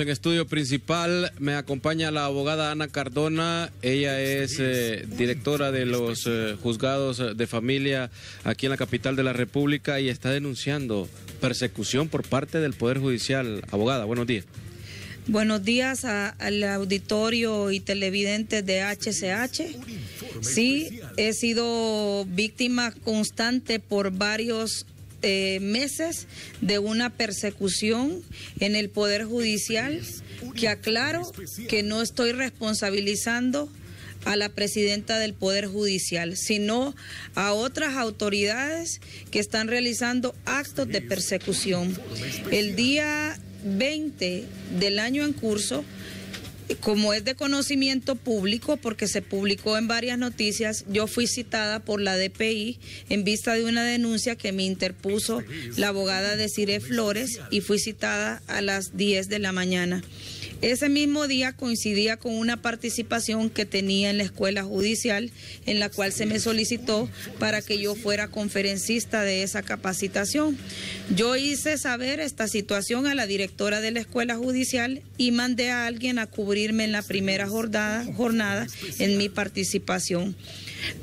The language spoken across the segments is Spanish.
En estudio principal me acompaña la abogada Ana Cardona. Ella es eh, directora de los eh, juzgados de familia aquí en la capital de la República y está denunciando persecución por parte del Poder Judicial. Abogada, buenos días. Buenos días al auditorio y televidentes de HCH. Sí, he sido víctima constante por varios eh, meses de una persecución en el Poder Judicial que aclaro que no estoy responsabilizando a la presidenta del Poder Judicial, sino a otras autoridades que están realizando actos de persecución. El día 20 del año en curso, como es de conocimiento público, porque se publicó en varias noticias, yo fui citada por la DPI en vista de una denuncia que me interpuso la abogada de Cire Flores y fui citada a las 10 de la mañana. Ese mismo día coincidía con una participación que tenía en la escuela judicial, en la cual se me solicitó para que yo fuera conferencista de esa capacitación. Yo hice saber esta situación a la directora de la escuela judicial y mandé a alguien a cubrirme en la primera jornada, jornada en mi participación.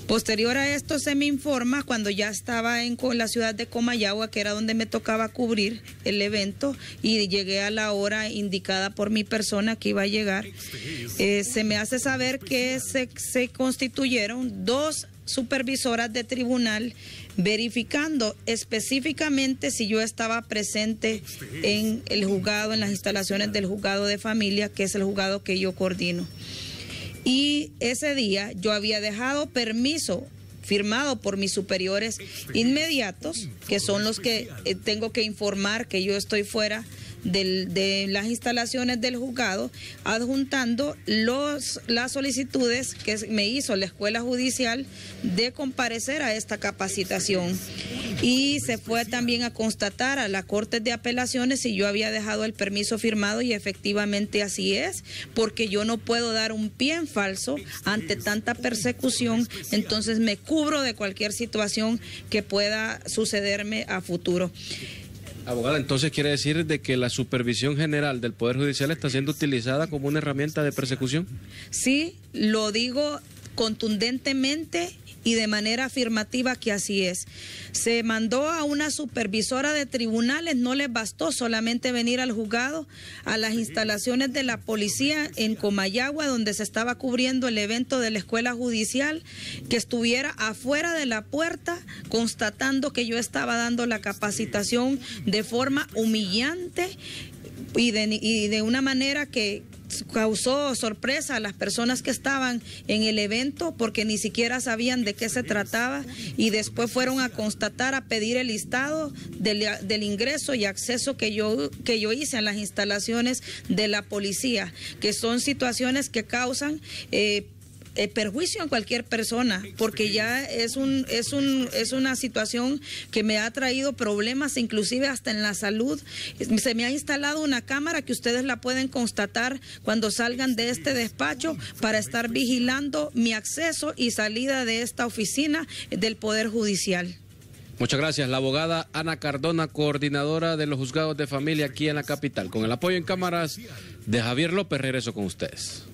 Posterior a esto se me informa cuando ya estaba en la ciudad de Comayagua, que era donde me tocaba cubrir el evento, y llegué a la hora indicada por mi personalidad que iba a llegar, eh, se me hace saber que se, se constituyeron dos supervisoras de tribunal verificando específicamente si yo estaba presente en el juzgado, en las instalaciones del juzgado de familia, que es el juzgado que yo coordino. Y ese día yo había dejado permiso firmado por mis superiores inmediatos, que son los que eh, tengo que informar que yo estoy fuera de las instalaciones del juzgado, adjuntando los, las solicitudes que me hizo la Escuela Judicial de comparecer a esta capacitación. Y se fue también a constatar a la Corte de Apelaciones si yo había dejado el permiso firmado y efectivamente así es, porque yo no puedo dar un pie en falso ante tanta persecución, entonces me cubro de cualquier situación que pueda sucederme a futuro. Abogada, entonces quiere decir de que la supervisión general del Poder Judicial está siendo utilizada como una herramienta de persecución. Sí, lo digo contundentemente y de manera afirmativa que así es. Se mandó a una supervisora de tribunales, no les bastó solamente venir al juzgado, a las instalaciones de la policía en Comayagua, donde se estaba cubriendo el evento de la escuela judicial, que estuviera afuera de la puerta constatando que yo estaba dando la capacitación de forma humillante y de, y de, una manera que, causó sorpresa a las personas que estaban en el evento porque ni siquiera sabían de qué se trataba y después fueron a constatar, a pedir el listado del, ingreso y acceso que yo, que yo hice en las instalaciones de la policía, que son situaciones que causan... Eh, eh, perjuicio en cualquier persona, porque ya es un es es una situación que me ha traído problemas inclusive hasta en la salud. Se me ha instalado una cámara que ustedes la pueden constatar cuando salgan de este despacho para estar vigilando mi acceso y salida de esta oficina del Poder Judicial. Muchas gracias, la abogada Ana Cardona, coordinadora de los juzgados de familia aquí en la capital. Con el apoyo en cámaras de Javier López, regreso con ustedes.